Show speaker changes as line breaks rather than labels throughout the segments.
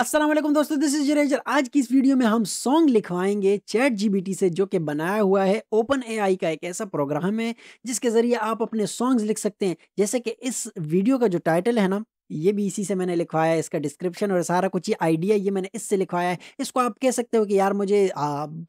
असलम दोस्तों this is ranger आज की इस वीडियो में हम सॉन्ग लिखवाएंगे चैट जीबीटी से जो कि बनाया हुआ है ओपन एआई का एक ऐसा प्रोग्राम है जिसके ज़रिए आप अपने सॉन्ग्स लिख सकते हैं जैसे कि इस वीडियो का जो टाइटल है ना ये भी इसी से मैंने लिखवाया है इसका डिस्क्रिप्शन और सारा कुछ ये आइडिया ये मैंने इससे लिखवाया है इसको आप कह सकते हो कि यार मुझे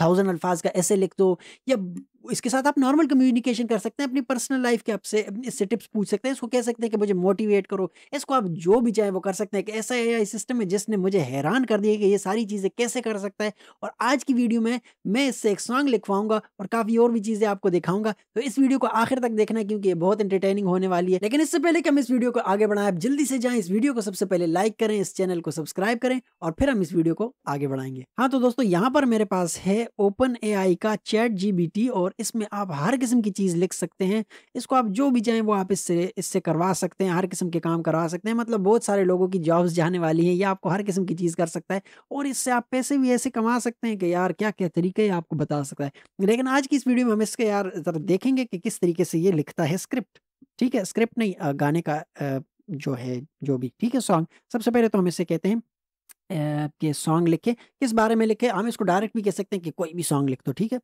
थाउजेंड अल्फाज का ऐसे लिख दो या इसके साथ आप नॉर्मल कम्युनिकेशन कर सकते हैं अपनी पर्सनल लाइफ के आपसे इससे टिप्स पूछ सकते हैं इसको कह सकते हैं कि मुझे मोटिवेट करो इसको आप जो भी चाहें वो कर सकते हैं कि ऐसा ए सिस्टम है जिसने मुझे हैरान कर दिया कि ये सारी चीज़ें कैसे कर सकता है और आज की वीडियो में मैं इससे एक सॉन्ग लिखवाऊंगा और काफ़ी और भी चीज़ें आपको दिखाऊंगा तो इस वीडियो को आखिर तक देखना क्योंकि ये बहुत इंटरटेनिंग होने वाली है लेकिन इससे पहले कि हम इस वीडियो को आगे बढ़ाएं आप जल्दी से जाएं इस वीडियो को सबसे पहले लाइक करें इस चैनल को सब्सक्राइब करें और फिर हम इस वीडियो को आगे बढ़ाएंगे हाँ तो दोस्तों यहाँ पर मेरे पास है ओपन ए का चैट जी और इसमें आप हर किस्म की चीज़ लिख सकते हैं इसको आप जो भी चाहें वो आप इससे इससे करवा सकते हैं हर किस्म के काम करवा सकते हैं मतलब बहुत सारे लोगों की जॉब्स जाने वाली हैं या आपको हर किस्म की चीज़ कर सकता है और इससे आप पैसे भी ऐसे कमा सकते हैं कि यार क्या क्या तरीके आपको बता सकता है लेकिन आज की इस वीडियो में हम इसके यार ज़रा देखेंगे कि किस तरीके से ये लिखता है स्क्रिप्ट ठीक है स्क्रिप्ट नहीं गाने का जो है जो भी ठीक है सॉन्ग सबसे पहले तो हम इसे कहते हैं के सॉन्ग लिखे किस बारे में लिखे हम इसको डायरेक्ट भी कह सकते हैं कि कोई भी सॉन्ग लिख दो ठीक है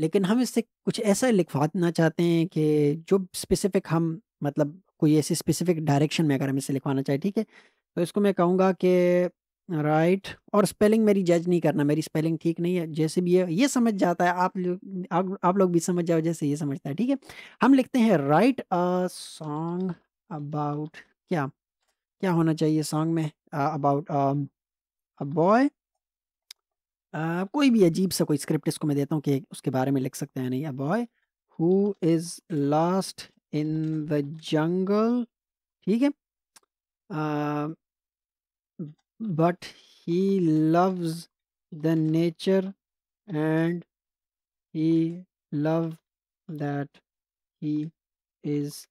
लेकिन हम इससे कुछ ऐसा लिखवाना चाहते हैं कि जो स्पेसिफिक हम मतलब कोई ऐसी स्पेसिफिक डायरेक्शन में अगर हम इसे लिखवाना चाहें ठीक है तो इसको मैं कहूँगा कि राइट और स्पेलिंग मेरी जज नहीं करना मेरी स्पेलिंग ठीक नहीं है जैसे भी है ये समझ जाता है आप लोग आप, आप लोग भी समझ जाओ जैसे ये समझता है ठीक है हम लिखते हैं राइट अ सॉन्ग अबाउट क्या क्या होना चाहिए सॉन्ग में अबाउट अ बॉय कोई भी अजीब सा कोई स्क्रिप्ट इसको मैं देता हूँ कि उसके बारे में लिख सकते हैं नहीं अब boy who is lost in the jungle ठीक है but he loves the nature and he love that he is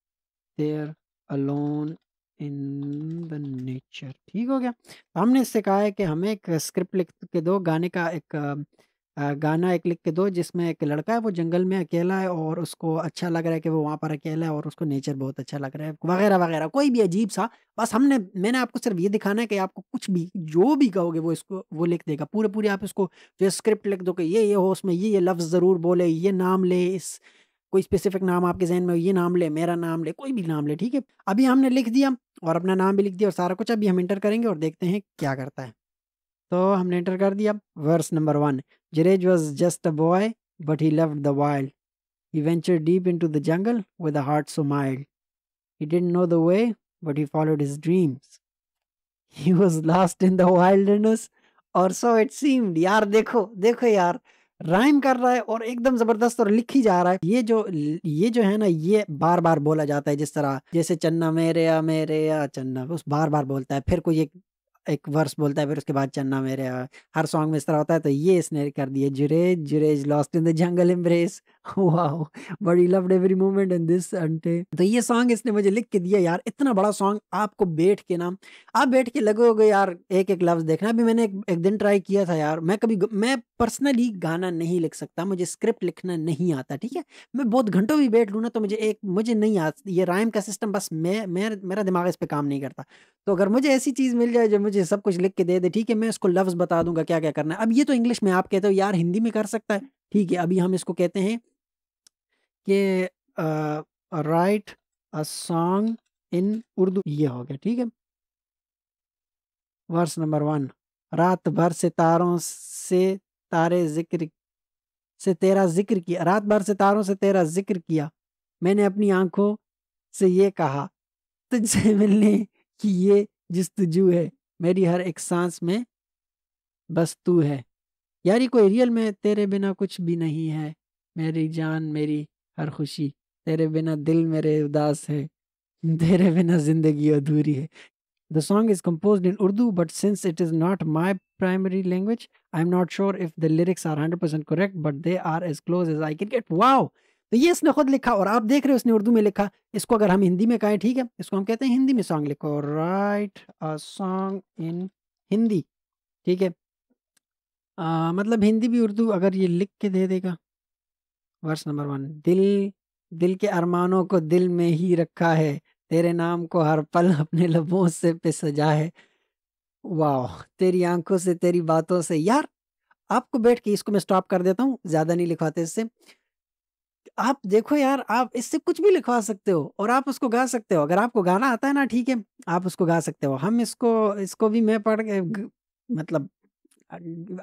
there alone in the nature ठीक हो गया तो हमने इससे कहा है कि हमें एक स्क्रिप्ट लिख के दो गाने का एक गाना एक लिख के दो जिसमें एक लड़का है वो जंगल में अकेला है और उसको अच्छा लग रहा है कि वो वहाँ पर अकेला है और उसको नेचर बहुत अच्छा लग रहा है वगैरह वगैरह कोई भी अजीब सा बस हमने मैंने आपको सिर्फ ये दिखाना है कि आपको कुछ भी जो भी कहोगे वो इसको वो लिख देगा पूरे पूरे आप इसको जो स्क्रिप्ट लिख दो कि ये ये हो उसमें ये ये लफ्ज़ ज़रूर बोले ये नाम ले इस कोई स्पेसिफिक नाम आपके जहन में हो ये नाम ले मेरा नाम ले कोई भी नाम ले ठीक है अभी हमने लिख दिया और अपना नाम भी लिख दिया और सारा कुछ अभी हम इंटर करेंगे और देखते हैं क्या करता है तो हमने इंटर कर दिया वर्स नंबर वन जरेज was just a boy but he love the wild he venture deep in to the jungle with a heart so mild he didn't know the way but he followed his dreams he was lost in the wildness और so it seemed यार देखो देखो यार rhyme कर रहा है और एकदम जबरदस्त और लिखी जा रहा है ये जो ये जो है ना ये बार बार बोला जाता है जिस तरह जैसे चन्ना मेरे या मेरे या चन्ना उस बार बार बोलता है फिर कोई एक एक वर्स बोलता है फिर उसके बाद चन्ना मेरे हर सॉन्ग में इस तरह होता है तो ये इसने कर दिया जुरेज जुरेज lost in the jungle embrace wow loved every moment in this अंटे तो ये सॉन्ग इसने मुझे लिख के दिया यार इतना बड़ा सॉन्ग आपको बैठ के नाम आप बैठ के लगोगे यार एक एक लफ्ज़ देखना अभी मैंने एक, एक दिन ट्राई किया था यार मैं कभी मैं पर्सनली गाना नहीं लिख सकता मुझे स्क्रिप्ट लिखना नहीं आता ठीक है मैं बहुत घंटों भी बैठ लूँ ना तो मुझे एक मुझे नहीं आता ये राइम का सिस्टम बस मैं मेर, मेरा दिमाग इस पर काम नहीं करता तो अगर मुझे ऐसी चीज़ मिल जाए जो मुझे सब कुछ लिख के दे दे ठीक है मैं उसको लफ्ज़ बता दूंगा क्या क्या करना है अब ये तो इंग्लिश में आप कहते हो यार हिंदी में कर सकता है ठीक है अभी हम इसको कहते हैं कि write a song in Urdu ये हो गया ठीक है वर्स नंबर वन रात भर से तारों से तारे जिक्र से तेरा जिक्र किया रात भर से तारों से तेरा जिक्र किया मैंने अपनी आंखों से ये कहा तुझसे मिलने की ये जस्तजू है मेरी हर एक सांस में बस तू है यारी कोई रियल में तेरे बिना कुछ भी नहीं है मेरी जान मेरी हर खुशी तेरे बिना दिल मेरे उदास है तेरे बिना जिंदगी अधूरी है the song is compose in Urdu but since it is not my primary language I am not sure if the lyrics are hundred percent correct but they are as close as I can get wow तो ये इसने खुद लिखा और आप देख रहे हो उसने उर्दू में लिखा इसको अगर हम हिंदी में कहें ठीक है इसको हम कहते हैं हिंदी में सॉन्ग लिखो write a song in Hindi ठीक है आ, मतलब हिंदी भी उर्दू अगर ये लिख के दे देगा वर्स नंबर वन दिल दिल के अरमानों को दिल में ही रखा है तेरे नाम को हर पल अपने लबों से पे सजा है वाह तेरी आंखों से तेरी बातों से यार आपको बैठ के इसको मैं स्टॉप कर देता हूँ ज़्यादा नहीं लिखवाते इससे आप देखो यार आप इससे कुछ भी लिखवा सकते हो और आप उसको गा सकते हो अगर आपको गाना आता है ना ठीक है आप उसको गा सकते हो हम इसको इसको भी मैं पढ़ के मतलब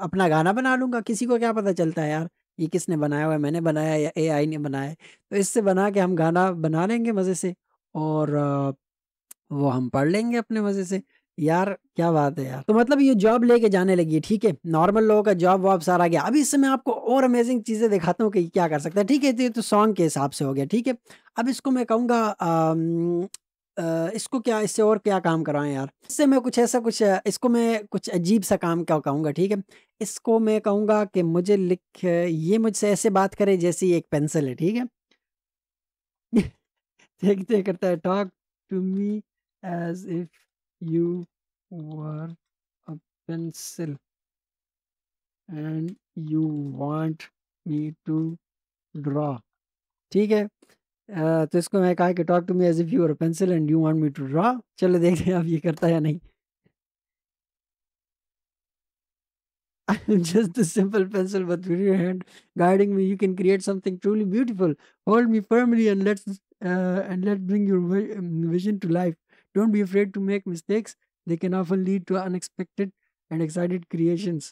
अपना गाना बना लूंगा किसी को क्या पता चलता है यार ये किसने बनाया हुआ है मैंने बनाया या एआई ने बनाया है तो इससे बना के हम गाना बना लेंगे मज़े से और वो हम पढ़ लेंगे अपने मज़े से यार क्या बात है यार तो मतलब ये जॉब लेके जाने लगी ठीक है नॉर्मल लोगों का जॉब वॉब सारा गया अभी इससे मैं आपको और अमेजिंग चीज़ें दिखाता हूँ कि क्या कर सकता है ठीक है तो ये तो सॉन्ग के हिसाब से हो गया ठीक है अब इसको मैं कहूँगा इसको क्या इससे और क्या काम कराएँ यार? इससे मैं कुछ ऐसा कुछ इसको मैं कुछ अजीब सा काम क्या कहूँगा, ठीक है? इसको मैं कहूँगा कि मुझे लिख ये मुझसे ऐसे बात करे जैसे एक पेंसिल है, ठीक है? देखते करता है talk to me as if you were a pencil and you want me to draw ठीक है? अ, तो इसको मैं कहा कि talk to me as if you are pencil and you want me to draw चलो देखते हैं अब ये करता है या नहीं I am just the simple pencil, but with your hand guiding me, you can create something truly beautiful. Hold me firmly and let's uh, and let bring your vi- um, vision to life. Don't be afraid to make mistakes; they can often lead to unexpected and excited creations.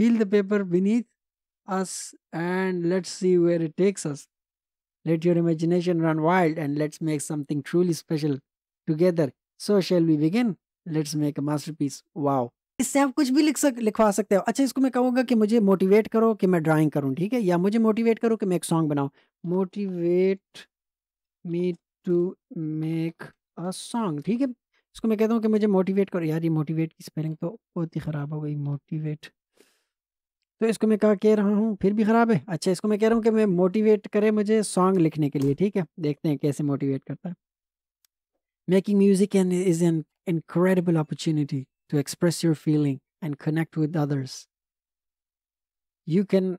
Feel the paper beneath us, and let's see where it takes us. Let your imagination run wild and let's make something truly special together. So shall we begin? Let's make a masterpiece. Wow. इससे आप कुछ भी लिख सक लिखवा सकते हो अच्छा इसको मैं कहूँगा कि मुझे मोटिवेट करो कि मैं ड्राइंग करूँ ठीक है या मुझे मोटिवेट करो कि मैं एक सॉन्ग बनाऊँ motivate me to make a song ठीक है इसको मैं कहता हूँ कि मुझे मोटिवेट करो यार ये मोटिवेट की स्पेलिंग तो बहुत ही ख़राब हो गई मोटिवेट तो इसको मैं कहा कह रहा हूँ फिर भी ख़राब है अच्छा इसको मैं कह रहा हूँ कि मैं मोटिवेट करे मुझे सॉन्ग लिखने के लिए ठीक है देखते हैं कैसे मोटिवेट करता है making music an is an incredible opportunity to express your feeling and connect with others you can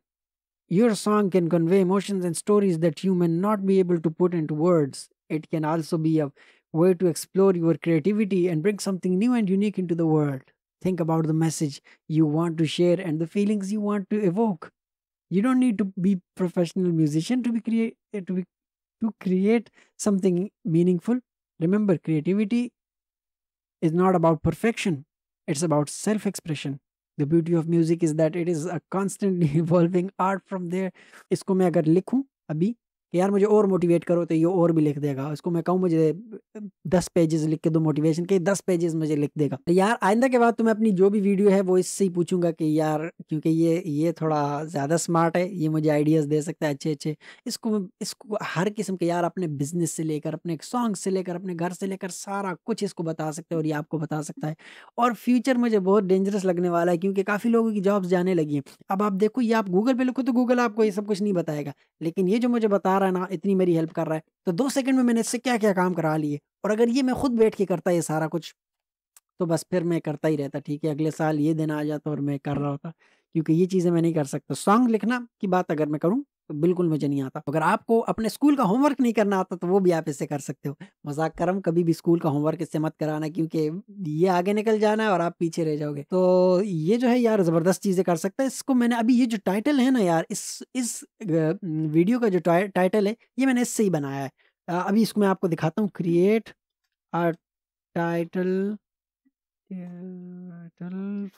your song can convey emotion and stories that you may not be able to put in to words it can also be a way to explore your creativity and bring something new and unique in to the world Think about the message you want to share and the feelings you want to evoke. You don't need to be professional musician to be create to be to create something meaningful. Remember, creativity is not about perfection. It's about self-expression. The beauty of music is that it is a constantly evolving art. From there, इसको मैं अगर लिखूं अभी कि यार मुझे और motivate करो तो ये और भी लिख देगा उसको मैं कहूँ मुझे दस पेजेस लिख के दो मोटिवेशन के दस पेजेस मुझे लिख देगा तो यार आइंदा के बाद तो मैं अपनी जो भी वीडियो है वो इससे ही पूछूंगा कि यार क्योंकि ये ये थोड़ा ज़्यादा स्मार्ट है ये मुझे आइडियाज़ दे सकता है अच्छे अच्छे इसको इसको हर किस्म के यार अपने बिजनेस से लेकर अपने सॉन्ग से लेकर अपने घर से लेकर सारा कुछ इसको बता सकते हैं और ये आपको बता सकता है और फ्यूचर मुझे बहुत डेंजरस लगने वाला है क्योंकि काफ़ी लोगों की जॉब्स जाने लगी हैं अब आप देखो ये आप गूगल पर लिखो तो गूगल आपको ये सब कुछ नहीं बताएगा लेकिन ये जो मुझे बता रहा है ना इतनी मेरी हेल्प कर रहा है तो दो सेकंड में मैंने इससे क्या क्या काम करा लिए और अगर ये मैं खुद बैठ के करता ये सारा कुछ तो बस फिर मैं करता ही रहता ठीक है अगले साल ये दिन आ जाता और मैं कर रहा होता क्योंकि ये चीज़ें मैं नहीं कर सकता सॉन्ग लिखना की बात अगर मैं करूँ बिल्कुल मुझे नहीं आता अगर आपको अपने स्कूल का होमवर्क नहीं करना आता तो वो भी आप इससे कर सकते हो मजाक करम कभी भी स्कूल का होमवर्क इससे मत कराना क्योंकि ये आगे निकल जाना है और आप पीछे रह जाओगे तो ये जो है यार ज़बरदस्त चीज़ें कर सकता है इसको मैंने अभी ये जो टाइटल है ना यार इस इस वीडियो का जो टाइटल है ये मैंने इससे ही बनाया है अभी इसको मैं आपको दिखाता हूँ create our title title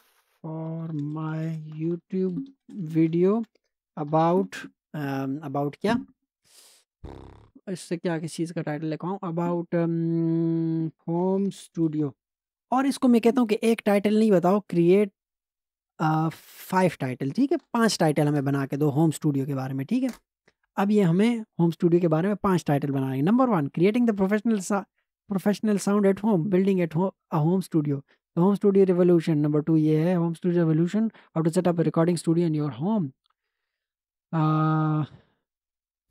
for my YouTube video about about क्या इससे क्या किस चीज़ का टाइटल लिखवाऊँ अबाउट होम स्टूडियो और इसको मैं कहता हूँ कि एक टाइटल नहीं बताओ क्रिएट फाइव टाइटल ठीक है पांच टाइटल हमें बना के दो होम स्टूडियो के बारे में ठीक है अब ये हमें होम स्टूडियो के बारे में पांच टाइटल बनाएंगे number one creating the professional professional sound at home building at home studio home studio revolution number two ये है होम स्टूडियो रेवोल्यूशन और to up recording studio in your home आ, हाँ।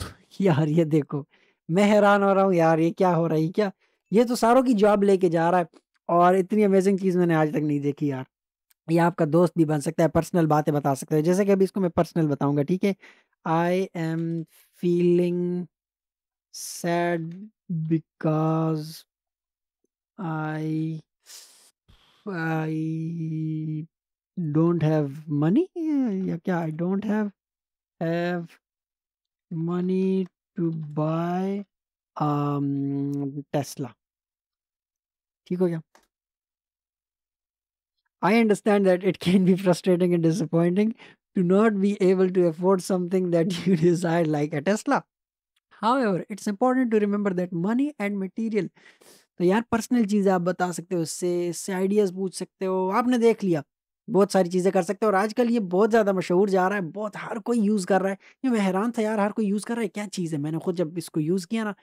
यार ये देखो मैं हैरान हो रहा हूँ यार ये क्या हो रहा है क्या ये तो सारों की जॉब लेके जा रहा है और इतनी अमेजिंग चीज़ मैंने आज तक नहीं देखी यार ये आपका दोस्त भी बन सकता है पर्सनल बातें बता सकता है जैसे कि अभी इसको मैं पर्सनल बताऊंगा ठीक है I am feeling sad because I I don't have money या क्या I don't have have money to buy um Tesla. ठीक I understand that it can be frustrating and disappointing to not be able to afford something that you desire, like a Tesla. However, it's important to remember that money and material. तो यार personal चीज़ें आप बता सकते हो उससे इससे ideas पूछ सकते हो आपने देख लिया बहुत सारी चीज़ें कर सकते हैं और आजकल ये बहुत ज़्यादा मशहूर जा रहा है बहुत हर कोई यूज़ कर रहा है ये मैं हैरान था यार हर कोई यूज़ कर रहा है क्या चीज़ है मैंने खुद जब इसको यूज़ किया ना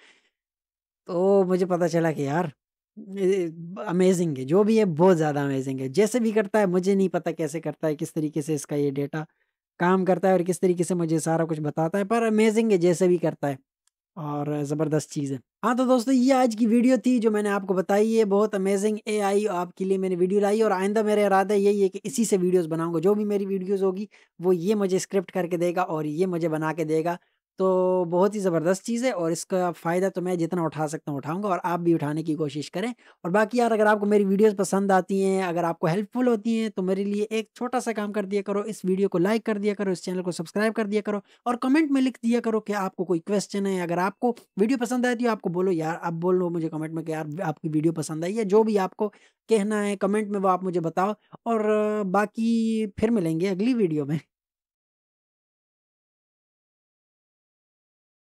तो मुझे पता चला कि यार अमेजिंग है जो भी है बहुत ज़्यादा अमेजिंग है जैसे भी करता है मुझे नहीं पता कैसे करता है किस तरीके से इसका ये डेटा काम करता है और किस तरीके से मुझे सारा कुछ बताता है पर अमेजिंग है जैसे भी करता है और ज़बरदस्त चीज़ है हाँ तो दोस्तों ये आज की वीडियो थी जो मैंने आपको बताई है बहुत अमेजिंग ए आई आपके लिए मैंने वीडियो लाई और आइंदा मेरे इरादा यही है कि इसी से वीडियोस बनाऊंगा जो भी मेरी वीडियोस होगी वो ये मुझे स्क्रिप्ट करके देगा और ये मुझे बना के देगा तो बहुत ही ज़बरदस्त चीज़ है और इसका फ़ायदा तो मैं जितना उठा सकता हूँ उठाऊंगा और आप भी उठाने की कोशिश करें और बाकी यार अगर आपको मेरी वीडियोस पसंद आती हैं अगर आपको हेल्पफुल होती हैं तो मेरे लिए एक छोटा सा काम कर दिया करो इस वीडियो को लाइक कर दिया करो इस चैनल को सब्सक्राइब कर दिया करो और कमेंट में लिख दिया करो कि आपको कोई क्वेश्चन है अगर आपको वीडियो पसंद आती हो आपको बोलो यार आप बोल लो मुझे कमेंट में कि यार आपकी वीडियो पसंद आई है जो भी आपको कहना है कमेंट में वो आप मुझे बताओ और बाकी फिर मिलेंगे अगली वीडियो में